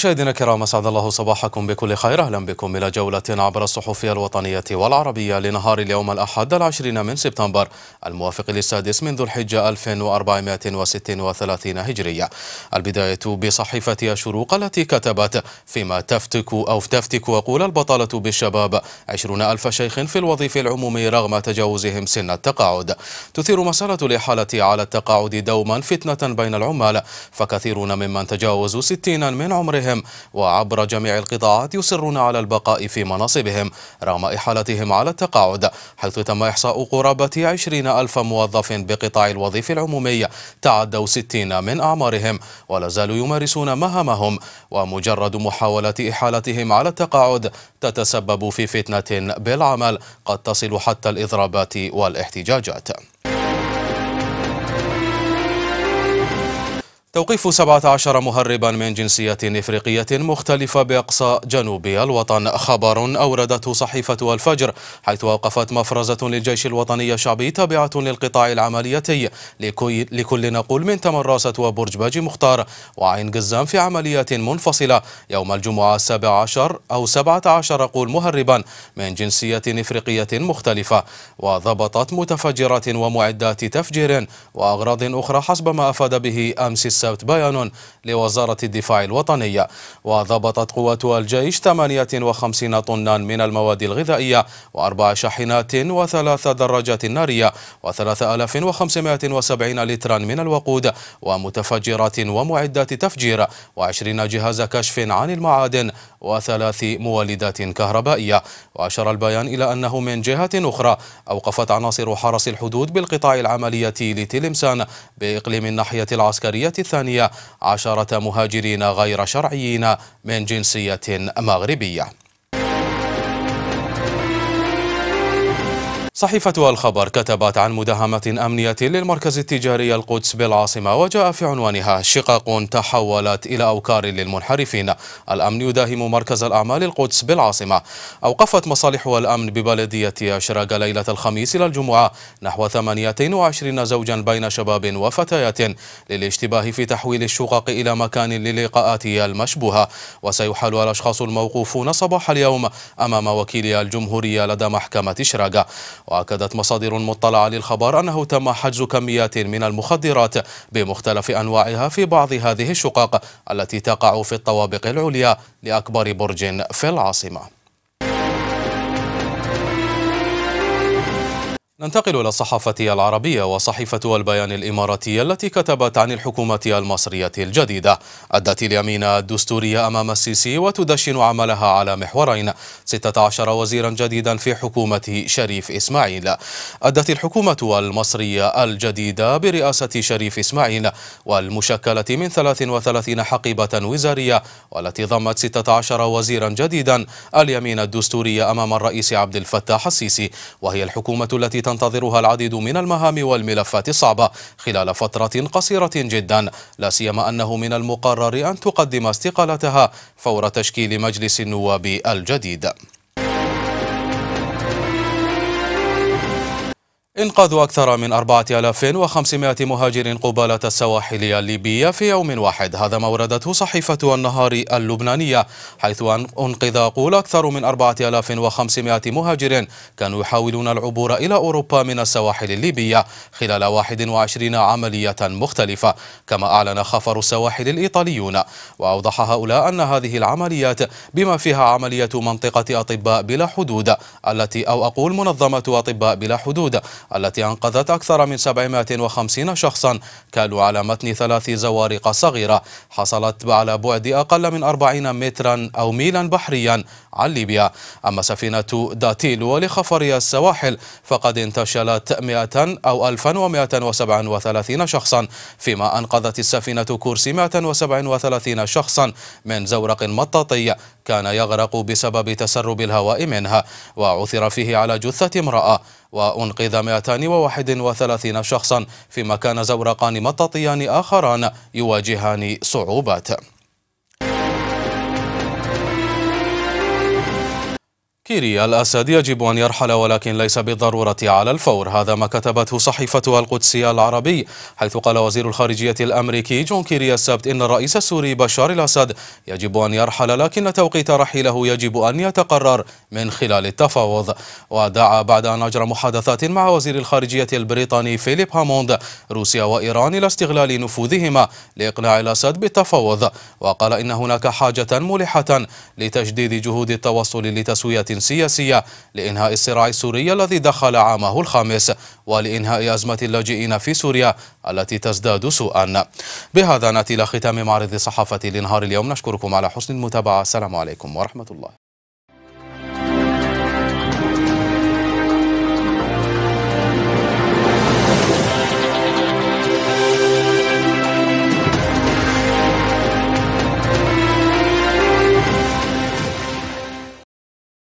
مشاهدينا الكرام اسعد الله صباحكم بكل خير اهلا بكم الى جوله عبر الصحف الوطنيه والعربيه لنهار اليوم الاحد العشرين من سبتمبر الموافق للسادس من ذو الحجه 1436 هجريه. البدايه بصحيفه الشروق التي كتبت فيما تفتك او تفتك وقول البطاله بالشباب 20 الف شيخ في الوظيف العمومي رغم تجاوزهم سن التقاعد. تثير مساله الاحاله على التقاعد دوما فتنه بين العمال فكثيرون ممن تجاوزوا 60 من عمرهم أنفسهم وعبر جميع القطاعات يصرون على البقاء في مناصبهم رغم إحالتهم على التقاعد حيث تم إحصاء قرابة 20 ألف موظف بقطاع الوظيفة العمومي تعدوا 60 من أعمارهم ولا زالوا يمارسون مهامهم ومجرد محاولة إحالتهم على التقاعد تتسبب في فتنة بالعمل قد تصل حتى الإضرابات والاحتجاجات توقيف 17 مهربا من جنسية إفريقية مختلفة بأقصى جنوب الوطن خبر أوردته صحيفة الفجر حيث أوقفت مفرزة للجيش الوطني الشعبي تابعة للقطاع العملياتي لكل نقول من تمراسة وبرج باجي مختار وعين قزام في عمليات منفصلة يوم الجمعة 17 أو 17 قول مهربا من جنسية إفريقية مختلفة وضبطت متفجرات ومعدات تفجير وأغراض أخرى حسب ما أفاد به أمس السبت بيان لوزارة الدفاع الوطنية وضبطت قوات الجيش 58 طنا من المواد الغذائية وأربع شاحنات وثلاث دراجات نارية و3570 لترا من الوقود ومتفجرات ومعدات تفجير و20 جهاز كشف عن المعادن وثلاث مولدات كهربائية وأشار البيان إلى أنه من جهة أخرى أوقفت عناصر حرس الحدود بالقطاع العملية لتلمسان بإقليم الناحية العسكرية الثانية عشرة مهاجرين غير شرعيين من جنسية مغربية صحيفة الخبر كتبت عن مداهمة أمنية للمركز التجاري القدس بالعاصمة وجاء في عنوانها شقق تحولت إلى أوكار للمنحرفين الأمن يداهم مركز الأعمال القدس بالعاصمة أوقفت مصالح الأمن ببلدية أشراق ليلة الخميس إلى الجمعة نحو 28 زوجا بين شباب وفتيات للاشتباه في تحويل الشقق إلى مكان للقاءات المشبوهة وسيحال الأشخاص الموقوفون صباح اليوم أمام وكيل الجمهورية لدى محكمة إشراق وأكدت مصادر مطلعة للخبر أنه تم حجز كميات من المخدرات بمختلف أنواعها في بعض هذه الشقق التي تقع في الطوابق العليا لأكبر برج في العاصمة ننتقل إلى الصحافة العربية وصحيفة البيان الإماراتية التي كتبت عن الحكومة المصرية الجديدة أدت اليمين الدستورية أمام السيسي وتدشن عملها على محورين 16 وزيرا جديدا في حكومة شريف إسماعيل أدت الحكومة المصرية الجديدة برئاسة شريف إسماعيل والمشكلة من 33 حقيبة وزارية والتي ضمت 16 وزيرا جديدا اليمين الدستورية أمام الرئيس عبد الفتاح السيسي وهي الحكومة التي تنتظرها العديد من المهام والملفات الصعبة خلال فترة قصيرة جدا لا سيما أنه من المقرر أن تقدم استقالتها فور تشكيل مجلس النواب الجديد إنقاذ أكثر من 4500 مهاجر قبالة السواحل الليبية في يوم واحد هذا ما وردته صحيفة النهار اللبنانية حيث أنقذ قول أكثر من 4500 مهاجر كانوا يحاولون العبور إلى أوروبا من السواحل الليبية خلال 21 عملية مختلفة كما أعلن خفر السواحل الإيطاليون وأوضح هؤلاء أن هذه العمليات بما فيها عملية منطقة أطباء بلا حدود التي أو أقول منظمة أطباء بلا حدود التي أنقذت أكثر من 750 شخصا كانوا على متن ثلاث زوارق صغيرة حصلت على بعد أقل من 40 مترا أو ميلا بحريا عن ليبيا أما سفينة داتيلو لخفري السواحل فقد انتشلت 100 أو 1137 شخصا فيما أنقذت السفينة كرسي 137 شخصا من زورق مطاطي كان يغرق بسبب تسرب الهواء منها وعثر فيه على جثة امرأة وأنقذ 231 شخصا فيما كان زورقان مطاطيان آخران يواجهان صعوبات كيري الأسد يجب أن يرحل ولكن ليس بالضرورة على الفور هذا ما كتبته صحيفة القدسية العربي حيث قال وزير الخارجية الأمريكي جون كيري السبت إن الرئيس السوري بشار الأسد يجب أن يرحل لكن توقيت رحيله يجب أن يتقرر من خلال التفاوض ودعا بعد أن أجرى محادثات مع وزير الخارجية البريطاني فيليب هاموند روسيا وإيران إلى استغلال نفوذهما لإقناع الأسد بالتفاوض وقال إن هناك حاجة ملحة لتجديد جهود التوصل لتسوية سياسية لإنهاء الصراع السوري الذي دخل عامه الخامس ولإنهاء أزمة اللاجئين في سوريا التي تزداد سوءا بهذا نأتي إلى ختام معرض صحافة لنهار اليوم نشكركم على حسن المتابعة السلام عليكم ورحمة الله